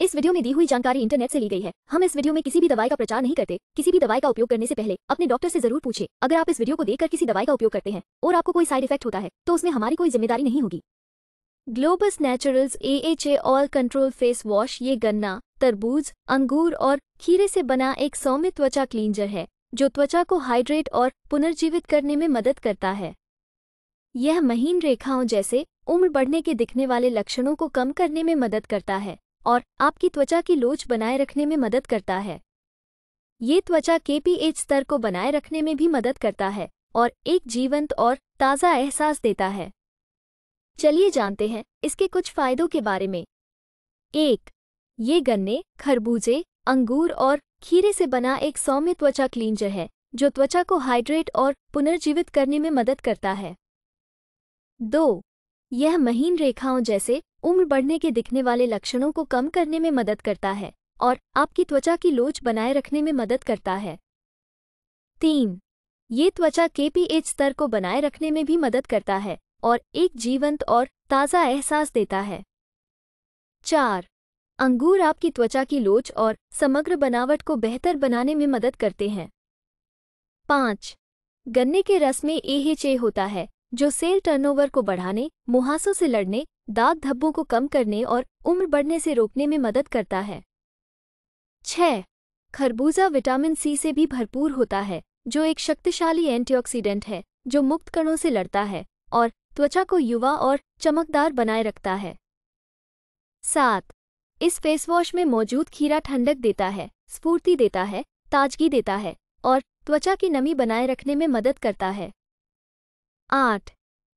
इस वीडियो में दी हुई जानकारी इंटरनेट से ली गई है हम इस वीडियो में किसी भी दवाई का प्रचार नहीं करते किसी भी दवाई का उपयोग करने से पहले अपने डॉक्टर से जरूर पूछे अगर आप इस वीडियो को देखकर किसी दवाई का उपयोग करते हैं और आपको कोई साइड इफेक्ट होता है तो उसमें हमारी कोई जिम्मेदारी नहीं होगी Globus Naturals A H A all control face wash ये गन्ना तरबूज अंगूर और खीरे से बना एक सौम्य त्वचा क्लींजर है जो त्वचा को हाइड्रेट और पुनर्जीवित करने में मदद करता है यह महीन रेखाओं जैसे उम्र बढ़ने के दिखने वाले लक्षणों को कम करने में मदद करता है और आपकी त्वचा की लोच बनाए रखने में मदद करता है ये त्वचा के पीएच स्तर को बनाए रखने में भी मदद करता है और एक जीवंत और ताज़ा एहसास देता है चलिए जानते हैं इसके कुछ फायदों के बारे में एक ये गन्ने खरबूजे अंगूर और खीरे से बना एक सौम्य त्वचा क्लींजर है जो त्वचा को हाइड्रेट और पुनर्जीवित करने में मदद करता है दो यह महीन रेखाओं जैसे उम्र बढ़ने के दिखने वाले लक्षणों को कम करने में मदद करता है और आपकी त्वचा की लोच बनाए रखने में मदद करता है तीन ये त्वचा के पीएच स्तर को बनाए रखने में भी मदद करता है और एक जीवंत और ताज़ा एहसास देता है चार अंगूर आपकी त्वचा की लोच और समग्र बनावट को बेहतर बनाने में मदद करते हैं पाँच गन्ने के रस में एहे होता है जो सेल टर्नओवर को बढ़ाने मुहासों से लड़ने दाग धब्बों को कम करने और उम्र बढ़ने से रोकने में मदद करता है छह खरबूजा विटामिन सी से भी भरपूर होता है जो एक शक्तिशाली एंटीऑक्सीडेंट है जो मुक्त कणों से लड़ता है और त्वचा को युवा और चमकदार बनाए रखता है सात इस फेस वॉश में मौजूद खीरा ठंडक देता है स्फूर्ति देता है ताजगी देता है और त्वचा की नमी बनाए रखने में मदद करता है आठ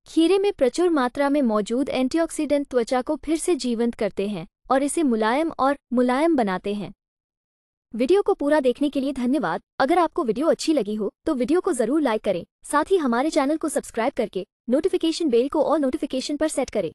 खीरे में प्रचुर मात्रा में मौजूद एंटीऑक्सीडेंट त्वचा को फिर से जीवंत करते हैं और इसे मुलायम और मुलायम बनाते हैं वीडियो को पूरा देखने के लिए धन्यवाद अगर आपको वीडियो अच्छी लगी हो तो वीडियो को जरूर लाइक करें साथ ही हमारे चैनल को सब्सक्राइब करके नोटिफिकेशन बेल को ऑल नोटिफिकेशन पर सेट करें